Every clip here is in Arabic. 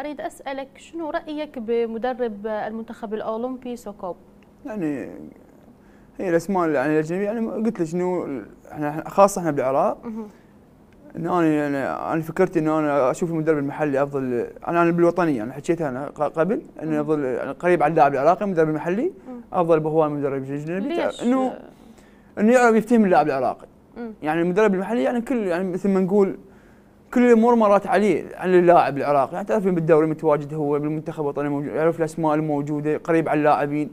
أريد أسألك شنو رأيك بمدرب المنتخب الأولمبي سوكوب؟ يعني هي الأسماء يعني الأجنبية يعني قلت لك شنو احنا خاصة احنا بالعراق ان انا يعني انا فكرت ان انا اشوف المدرب المحلي افضل انا يعني انا بالوطنية يعني حكيتها انا قبل انه افضل يعني قريب على اللاعب العراقي المدرب المحلي افضل بهواي المدرب الاجنبي انه انه يعرف يفتهم اللاعب العراقي يعني المدرب المحلي يعني كل يعني مثل ما نقول كل الامور مرت عليه على اللاعب العراقي يعني تعرفين بالدوري متواجد هو بالمنتخب الوطني موجود يعرف الاسماء الموجوده قريب على اللاعبين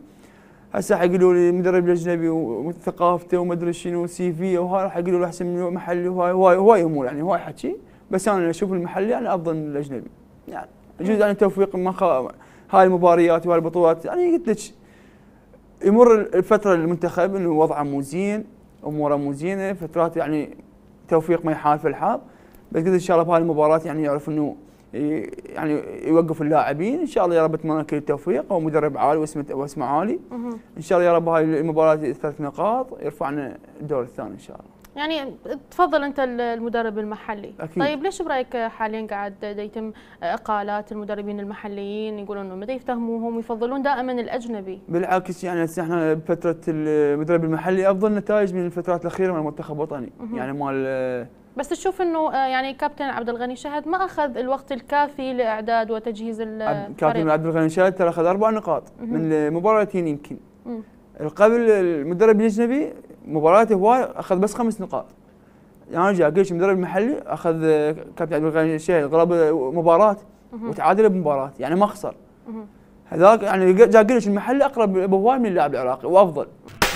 هسه راح يقولوا لي المدرب الاجنبي وثقافته وما ادري شنو سي في وهاي راح يقولوا له احسن من محلي وهاي هواي هواي امور يعني هواي حكي بس انا اشوف المحلي يعني افضل من الاجنبي يعني يجوز يعني توفيق ما خ... هاي المباريات وهاي البطولات يعني قلت لك يمر الفتره المنتخب انه وضعه مو زين اموره مو زينه فترات يعني توفيق ما يحالف الحال بس قلت ان شاء الله بهاي المباراه يعني يعرف انه يعني يوقف اللاعبين ان شاء الله يا رب اتمنى كل التوفيق هو مدرب عالي واسمه واسمه عالي ان شاء الله يا رب هاي المباراه ثلاث نقاط يرفعنا الدور الثاني ان شاء الله يعني تفضل انت المدرب المحلي أكيد. طيب ليش برايك حاليا قاعد يتم اقالات المدربين المحليين يقولون انه ما يفتهموهم يفضلون دائما الاجنبي بالعكس يعني احنا بفتره المدرب المحلي افضل نتائج من الفترات الاخيره من المنتخب الوطني يعني مال بس تشوف انه آه، يعني كابتن عبد الغني شهد ما اخذ الوقت الكافي لاعداد وتجهيز الفريق كابتن عبد الغني شهد ترى اخذ اربع نقاط من مباراتين يمكن قبل المدرب الاجنبي مباراته هو اخذ بس خمس نقاط يعني ارجع اقول المدرب المحلي اخذ آه، كابتن عبد الغني شيء غلب آه، مباراه وتعادل بمباراه يعني ما خسر هذاك يعني جا اقول المحلي اقرب بهواي من اللاعب العراقي وافضل